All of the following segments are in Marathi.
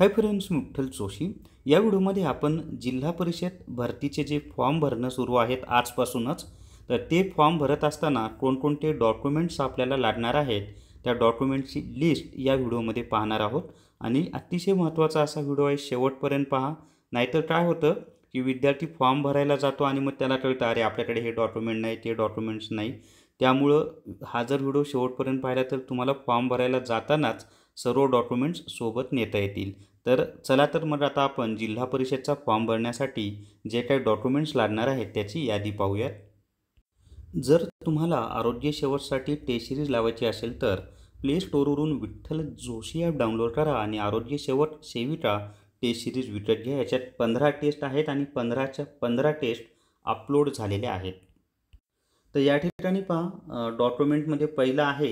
हाय फ्रेंड्स मुठ्ठल जोशी या व्हिडिओमध्ये आपण जिल्हा परिषद भरतीचे जे फॉर्म भरणं सुरू आहेत आजपासूनच तर ते फॉर्म भरत असताना कोणकोणते डॉक्युमेंट्स आपल्याला लागणार आहेत त्या डॉक्युमेंट्सची लिस्ट या व्हिडिओमध्ये पाहणार आहोत आणि अतिशय महत्त्वाचा असा व्हिडिओ आहे शेवटपर्यंत पहा नाहीतर काय होतं की विद्यार्थी फॉर्म भरायला जातो आणि मग त्याला कळतं अरे आपल्याकडे हे डॉक्युमेंट नाही ते डॉक्युमेंट्स नाही त्यामुळं हा जर व्हिडिओ शेवटपर्यंत पाहिला तर तुम्हाला फॉर्म भरायला जातानाच सर्व डॉक्युमेंट्स सोबत नेता येतील तर चला तर मग आता आपण जिल्हा परिषदचा फॉर्म भरण्यासाठी जे काही डॉक्युमेंट्स लागणार आहेत त्याची यादी पाहूयात जर तुम्हाला आरोग्य शेवटसाठी टेस्ट सिरीज लावायची असेल तर प्ले स्टोरवरून विठ्ठल जोशी ॲप डाउनलोड करा आणि आरोग्य शेवट सेविका टेस्ट सिरीज विकत घ्या याच्यात पंधरा टेस्ट आहेत आणि पंधराच्या पंधरा टेस्ट अपलोड झालेल्या आहेत तर या ठिकाणी पहा डॉक्युमेंटमध्ये पहिलं आहे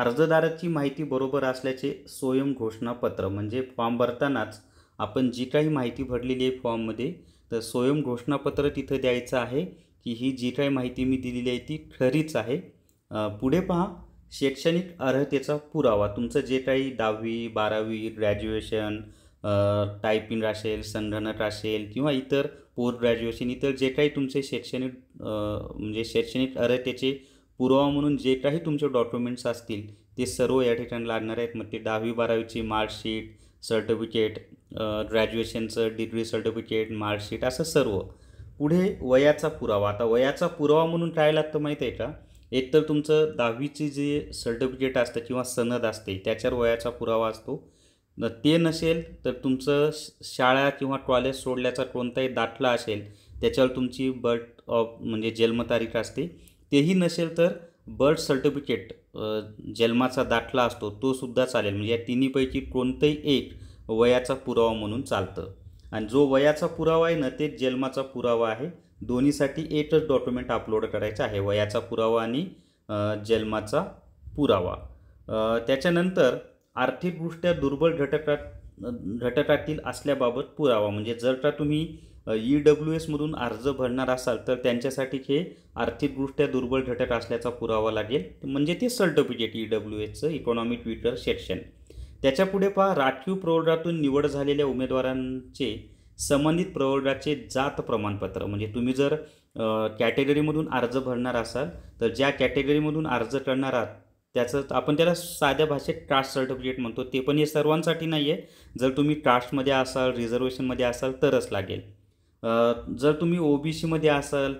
अर्जदाराची माहिती बरोबर असल्याचे स्वयं घोषणापत्र म्हणजे फॉर्म भरतानाच आपण जी काही माहिती भरलेली आहे फॉर्ममध्ये तर स्वयं घोषणापत्र तिथं द्यायचं आहे की ही जी काही माहिती मी दिलेली आहे ती खरीच आहे पुढे पहा शैक्षणिक अर्हतेचा पुरावा तुमचं जे काही दहावी बारावी ग्रॅज्युएशन टायपिंग असेल संगणक असेल किंवा इतर पोस्ट ग्रॅज्युएशन इतर जे काही तुमचे शैक्षणिक म्हणजे शैक्षणिक त्याचे पुरावा म्हणून जे काही तुमचे डॉक्युमेंट्स असतील ते सर्व या ठिकाणी लागणार आहेत मग ते दहावी बारावीची मार्कशीट सर्टिफिकेट ग्रॅज्युएशनचं डिग्री सर्टिफिकेट मार्कशीट असं सर्व पुढे वयाचा पुरावा आता वयाचा पुरावा म्हणून काय लागतं माहीत आहे का एकतर तुमचं दहावीचे जे सर्टिफिकेट असतं किंवा सनद असते त्याच्यावर वयाचा पुरावा असतो ते नसेल तर तुमचं शाळा किंवा कॉलेज सोडल्याचा कोणताही दाखला असेल त्याच्यावर तुमची बर्थ ऑफ म्हणजे जन्मतारीख असते तेही नसेल तर बर्थ सर्टिफिकेट जन्माचा दाखला असतो तो सुद्धा चालेल म्हणजे या तिन्हीपैकी कोणतंही एक वयाचा पुरावा म्हणून चालतं आणि जो वयाचा पुरावा आहे ना ते जन्माचा पुरावा आहे दोन्हीसाठी एकच डॉक्युमेंट अपलोड करायचा आहे वयाचा पुरावा आणि जन्माचा पुरावा त्याच्यानंतर आर्थिकदृष्ट्या दुर्बल घटकात घटकातील असल्याबाबत पुरावा म्हणजे जर का तुम्ही ई डब्ल्यू e एसमधून अर्ज भरणार असाल तर त्यांच्यासाठी हे आर्थिकदृष्ट्या दुर्बल घटक असल्याचा पुरावा लागेल म्हणजे ते सर्टिफिकेट ई डब्ल्यू एसचं इकॉनॉमिक ट्विटर सेक्शन त्याच्यापुढे पहा राखीव प्रवर्गातून निवड झालेल्या उमेदवारांचे संबंधित प्रवर्गाचे जात प्रमाणपत्र म्हणजे तुम्ही जर कॅटेगरीमधून अर्ज भरणार असाल तर ज्या कॅटेगरीमधून अर्ज करणार आहात त्याचं आपण त्याला साध्या भाषेत ट्रास्ट सर्टिफिकेट म्हणतो ते पण हे सर्वांसाठी नाही आहे जर तुम्ही ट्रास्टमध्ये असाल रिझर्वेशनमध्ये असाल तरच लागेल जर तुम्ही ओ बी सीमध्ये असाल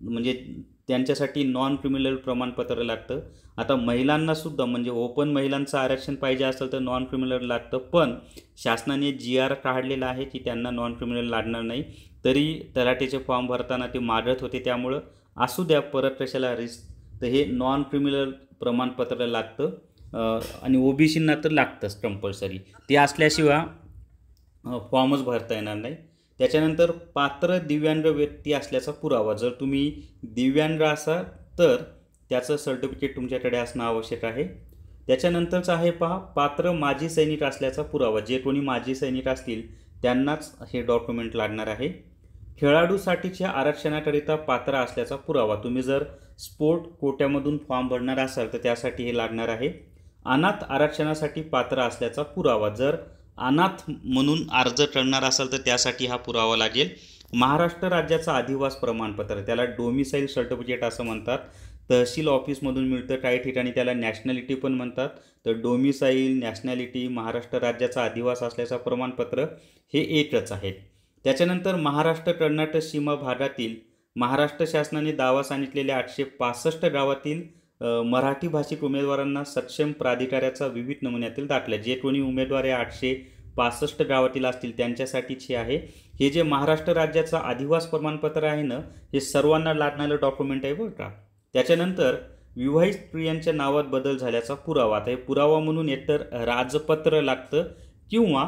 म्हणजे त्यांच्यासाठी नॉन क्रिमिनल प्रमाणपत्र लागतं आता महिलांनासुद्धा म्हणजे ओपन महिलांचं आरक्षण पाहिजे असेल तर नॉन क्रिमिनल लागतं पण शासनाने जी आर काढलेला आहे की त्यांना नॉन क्रिमिनल लागणार नाही तरी तलाटेचे फॉर्म भरताना ते मागत होते त्यामुळं असू द्या परत कशाला रिस्क तर हे नॉन क्रिमिनल प्रमाणपत्राला लागतं आणि ओबीसींना तर लागतंच कंपल्सरी ते असल्याशिवाय फॉर्मच भरता येणार नाही त्याच्यानंतर पात्र दिव्यांग व्यक्ती असल्याचा पुरावा जर तुम्ही दिव्यांग असाल तर त्याचं सर्टिफिकेट तुमच्याकडे असणं आवश्यक आहे त्याच्यानंतरचं आहे पहा पात्र माजी सैनिक असल्याचा पुरावा जे कोणी माजी सैनिक असतील त्यांनाच हे डॉक्युमेंट लागणार आहे खेळाडूसाठीच्या आरक्षणाकरिता पात्र असल्याचा पुरावा तुम्ही जर स्पोर्ट कोट्यामधून फॉर्म भरणार असाल तर त्यासाठी हे लागणार आहे अनाथ आरक्षणासाठी पात्र असल्याचा पुरावा जर अनाथ म्हणून अर्ज करणार असाल तर त्यासाठी हा पुरावा लागेल महाराष्ट्र राज्याचा अधिवास प्रमाणपत्र त्याला डोमिसाईल सर्टिफिकेट असं म्हणतात तहसील ऑफिसमधून मिळतं काही ठिकाणी त्याला नॅशनॅलिटी पण म्हणतात तर डोमिसाईल नॅशनॅलिटी महाराष्ट्र राज्याचा अधिवास असल्याचं प्रमाणपत्र हे एकच आहे त्याच्यानंतर महाराष्ट्र कर्नाटक सीमा भागातील महाराष्ट्र शासनाने दावा सांगितलेल्या आठशे पासष्ट गावातील मराठी भाषिक उमेदवारांना सक्षम प्राधिकाऱ्याचा विविध नमुन्यातील दाखला जे कोणी उमेदवार हे आठशे पासष्ट गावातील असतील त्यांच्यासाठीचे आहे हे जे महाराष्ट्र राज्याचं अधिवास प्रमाणपत्र आहे ना हे सर्वांना लागणारं डॉक्युमेंट आहे बरं का त्याच्यानंतर विवाहित स्त्रियांच्या नावात बदल झाल्याचा पुरावा आता हे पुरावा म्हणून एकतर राजपत्र लागतं किंवा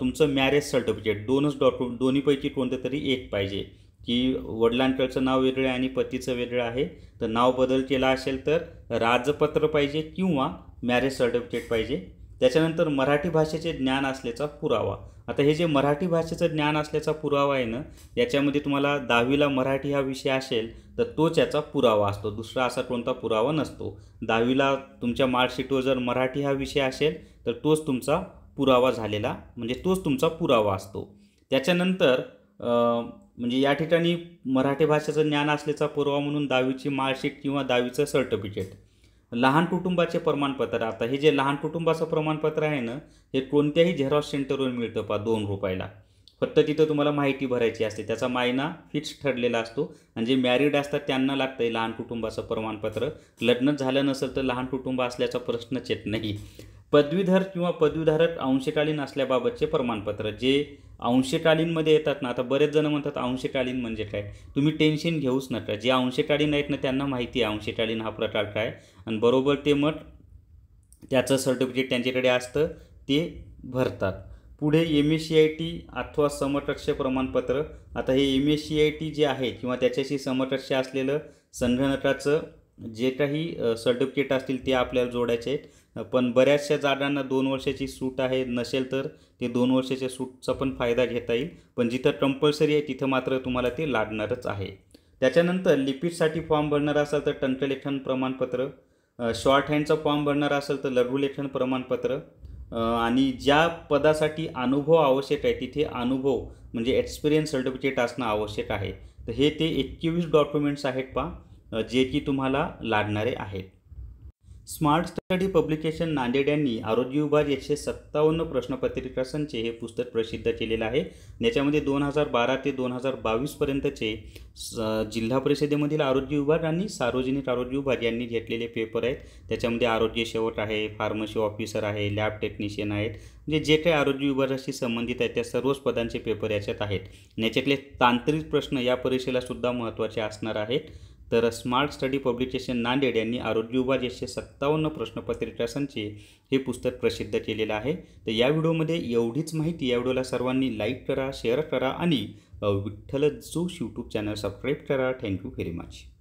तुमचं मॅरेज सर्टिफिकेट दोनच डॉक्यु दोन्हीपैकी कोणतं तरी एक पाहिजे की वडिलांकडचं नाव वेगळं आहे आणि पतीचं वेगळं आहे तर नाव बदल केला असेल तर राजपत्र पाहिजे किंवा मॅरेज सर्टिफिकेट पाहिजे त्याच्यानंतर मराठी भाषेचे ज्ञान असल्याचा पुरावा आता हे जे मराठी भाषेचं ज्ञान असल्याचा पुरावा आहे ना याच्यामध्ये तुम्हाला दहावीला मराठी हा विषय असेल तर तोच याचा पुरावा असतो दुसरा असा कोणता पुरावा नसतो दहावीला तुमच्या मार्कशीटवर जर मराठी हा विषय असेल तर तोच तुमचा पुरावा झालेला म्हणजे तोच तुमचा पुरावा असतो त्याच्यानंतर म्हणजे या ठिकाणी मराठी भाषेचं ज्ञान असल्याचा पुरावा म्हणून दहावीची मार्कशीट किंवा दहावीचं सर्टिफिकेट लहान कुटुंबाचे प्रमाणपत्र आता हे जे लहान कुटुंबाचं प्रमाणपत्र आहे ना हे कोणत्याही झेरॉक्स सेंटरवर मिळतं पा दोन रुपयाला फक्त तिथं तुम्हाला माहिती भरायची असते त्याचा मायना फिक्स ठरलेला असतो आणि जे मॅरिड असतात त्यांना लागतं आहे लहान कुटुंबाचं प्रमाणपत्र लग्न झालं नसेल तर लहान कुटुंब असल्याचा प्रश्नच येत नाही पदवीधर किंवा पदवीधारक अंशकालीन असल्याबाबतचे प्रमाणपत्र जे अंशकालीनमध्ये येतात ना आता बरेच जण म्हणतात अंशकालीन म्हणजे काय तुम्ही टेन्शन घेऊच नका जे अंशकालीन आहेत ना त्यांना माहिती आहे अंशकालीन हा प्रकार काय आणि बरोबर ते मग त्याचं सर्टिफिकेट त्यांच्याकडे असतं ते भरतात पुढे M S C I T अथवा समकक्ष प्रमाणपत्र आता हे M S C I T जे आहे किंवा त्याच्याशी समकक्ष असलेलं संगणकाचं जे काही सर्टिफिकेट असतील ते आपल्याला जोडायचे आहेत पण बऱ्याचशा जागांना दोन वर्षाची सूट आहे नसेल तर ते दोन वर्षाच्या सूटचा पण फायदा घेता येईल पण जिथं कंपल्सरी आहे तिथं मात्र तुम्हाला ते लागणारच आहे त्याच्यानंतर लिपिडसाठी फॉर्म भरणार असाल तर टंटलेखन प्रमाणपत्र शॉर्ट हँडचा फॉर्म भरणार असेल तर लघुलेखन प्रमाणपत्र आणि ज्या पदासाठी अनुभव आवश्यक आहे तिथे अनुभव म्हणजे एक्सपिरियन्स सर्टिफिकेट असणं आवश्यक आहे तर हे ते एकवीस डॉक्युमेंट्स आहेत पा जे की तुम्हाला लागणारे आहेत स्मार्ट स्टडी पब्लिकेशन नांदेड यांनी आरोग्य विभाग एकशे सत्तावन्न प्रश्नपत्रिका संच हे पुस्तक प्रसिद्ध केलेलं आहे याच्यामध्ये दोन हजार बारा ते दोन हजार बावीसपर्यंतचे जिल्हा परिषदेमधील आरोग्य विभाग आणि सार्वजनिक आरोग्य विभाग यांनी घेतलेले पेपर आहेत त्याच्यामध्ये आरोग्य शेवट आहे फार्मसी ऑफिसर आहे लॅब टेक्निशियन आहेत म्हणजे जे काही आरोग्य विभागाशी संबंधित आहेत त्या सर्वच पदांचे पेपर याच्यात आहेत याच्यातले तांत्रिक प्रश्न या परीक्षेला सुद्धा महत्त्वाचे असणार आहेत तर स्मार्ट स्टडी पब्लिकेशन नांदेड यांनी आरोग्य विभाग एकशे सत्तावन्न प्रश्नपत्रिका संचे हे पुस्तक प्रसिद्ध केलेलं आहे तर या व्हिडिओमध्ये एवढीच माहिती या व्हिडिओला सर्वांनी लाईक करा शेअर करा आणि Vitthal Joshi YouTube channel subscribe करा थँक्यू व्हेरी मच